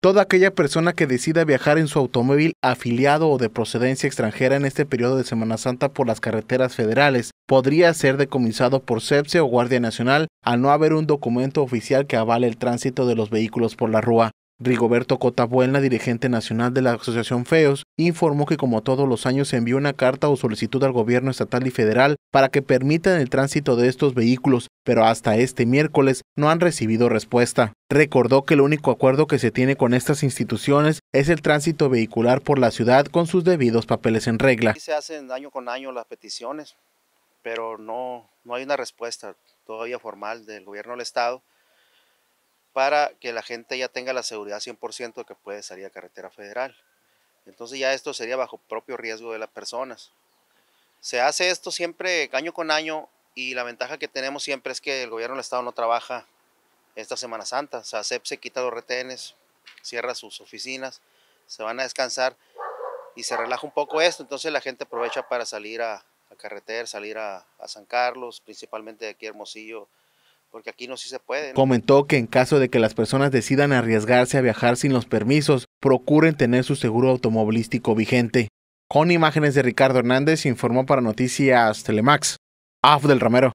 Toda aquella persona que decida viajar en su automóvil afiliado o de procedencia extranjera en este periodo de Semana Santa por las carreteras federales podría ser decomisado por CEPSE o Guardia Nacional al no haber un documento oficial que avale el tránsito de los vehículos por la Rúa. Rigoberto Cotabuena, dirigente nacional de la Asociación FEOS, informó que como todos los años se envió una carta o solicitud al gobierno estatal y federal para que permitan el tránsito de estos vehículos, pero hasta este miércoles no han recibido respuesta. Recordó que el único acuerdo que se tiene con estas instituciones es el tránsito vehicular por la ciudad con sus debidos papeles en regla. Se hacen año con año las peticiones, pero no, no hay una respuesta todavía formal del gobierno del estado para que la gente ya tenga la seguridad 100% de que puede salir a carretera federal. Entonces ya esto sería bajo propio riesgo de las personas. Se hace esto siempre año con año y la ventaja que tenemos siempre es que el gobierno del Estado no trabaja esta Semana Santa. O sea, CEP se quita los retenes, cierra sus oficinas, se van a descansar y se relaja un poco esto. Entonces la gente aprovecha para salir a, carretera, salir a, a San Carlos, principalmente de aquí a Hermosillo, porque aquí no se puede. Comentó que en caso de que las personas decidan arriesgarse a viajar sin los permisos, procuren tener su seguro automovilístico vigente. Con imágenes de Ricardo Hernández, informó para Noticias Telemax, Af del Romero.